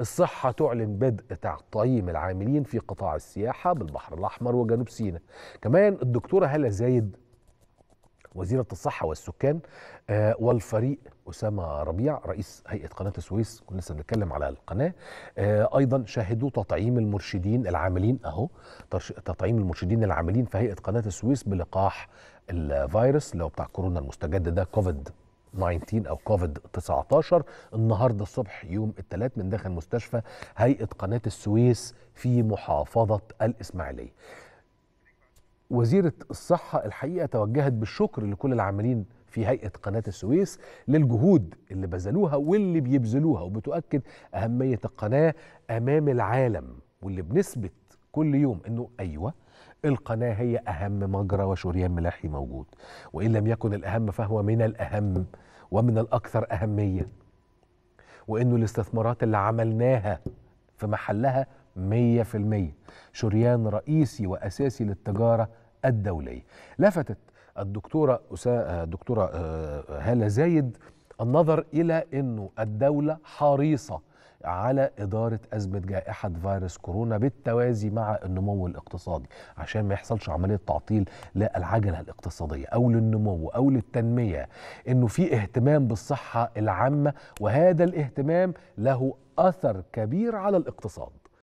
الصحة تعلن بدء تعطيم العاملين في قطاع السياحة بالبحر الأحمر وجنوب سيناء كمان الدكتورة هلا زايد وزيرة الصحة والسكان آه والفريق أسامة ربيع رئيس هيئة قناة السويس كنا لسه بنتكلم على القناة آه أيضا شاهدوا تطعيم المرشدين العاملين أهو تطعيم المرشدين العاملين في هيئة قناة السويس بلقاح الفيروس اللي هو بتاع كورونا المستجد ده كوفيد 19 او كوفيد 19 النهارده الصبح يوم الثلاث من داخل مستشفى هيئه قناه السويس في محافظه الاسماعيليه. وزيره الصحه الحقيقه توجهت بالشكر لكل العاملين في هيئه قناه السويس للجهود اللي بذلوها واللي بيبذلوها وبتؤكد اهميه القناه امام العالم واللي بنسبه كل يوم انه ايوه القناه هي اهم مجرى وشريان ملاحي موجود وان لم يكن الاهم فهو من الاهم ومن الاكثر اهميه وانه الاستثمارات اللي عملناها في محلها 100% شريان رئيسي واساسي للتجاره الدوليه لفتت الدكتوره الدكتوره آه، هاله زايد النظر الى انه الدوله حريصه على إدارة أزمة جائحة فيروس كورونا بالتوازي مع النمو الاقتصادي عشان ما يحصلش عملية تعطيل للعجلة الاقتصادية أو للنمو أو للتنمية إنه في اهتمام بالصحة العامة وهذا الاهتمام له أثر كبير على الاقتصاد